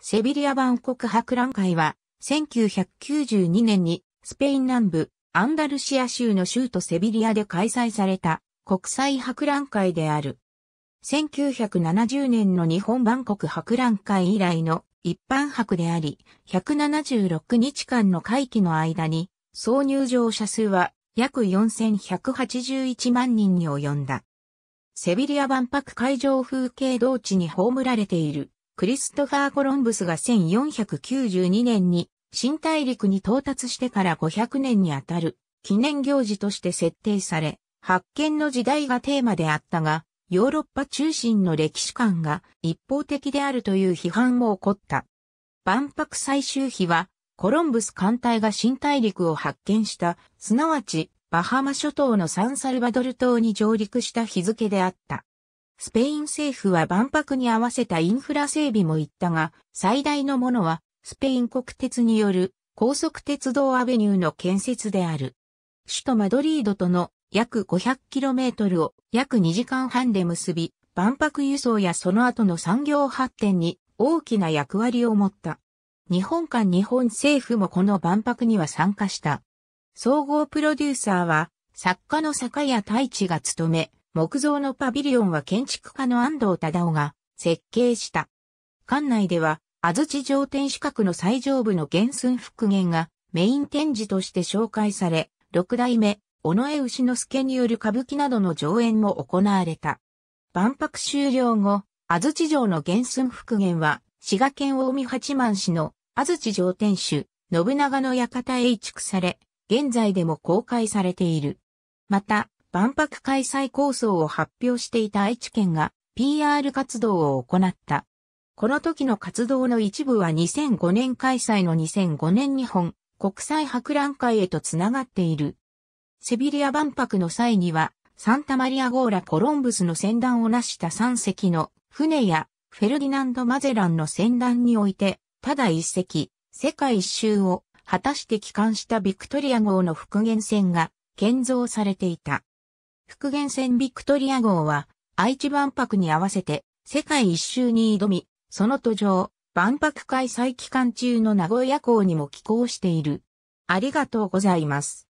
セビリア万国博覧会は、1992年にスペイン南部アンダルシア州の州都セビリアで開催された国際博覧会である。1970年の日本万国博覧会以来の一般博であり、176日間の会期の間に、総入場者数は約4181万人に及んだ。セビリア万博会場風景同地に葬られているクリストファー・コロンブスが1492年に新大陸に到達してから500年にあたる記念行事として設定され、発見の時代がテーマであったが、ヨーロッパ中心の歴史観が一方的であるという批判も起こった。万博最終日は、コロンブス艦隊が新大陸を発見した、すなわち、バハマ諸島のサンサルバドル島に上陸した日付であった。スペイン政府は万博に合わせたインフラ整備も言ったが、最大のものは、スペイン国鉄による高速鉄道アベニューの建設である。首都マドリードとの約 500km を約2時間半で結び、万博輸送やその後の産業発展に大きな役割を持った。日本間日本政府もこの万博には参加した。総合プロデューサーは、作家の坂谷太一が務め、木造のパビリオンは建築家の安藤忠夫が設計した。館内では、安土城天守閣の最上部の原寸復元がメイン展示として紹介され、六代目、尾上牛之助による歌舞伎などの上演も行われた。万博終了後、安土城の原寸復元は、滋賀県大見八幡市の安土城天守、信長の館へ移築され、現在でも公開されている。また、万博開催構想を発表していた愛知県が PR 活動を行った。この時の活動の一部は2005年開催の2005年日本国際博覧会へとつながっている。セビリア万博の際にはサンタマリアゴーラ・コロンブスの船団を成した3隻の船やフェルディナンド・マゼランの船団において、ただ1隻、世界一周を果たして帰還したビクトリア号の復元船が建造されていた。復元船ビクトリア号は、愛知万博に合わせて、世界一周に挑み、その途上、万博開催期間中の名古屋港にも寄港している。ありがとうございます。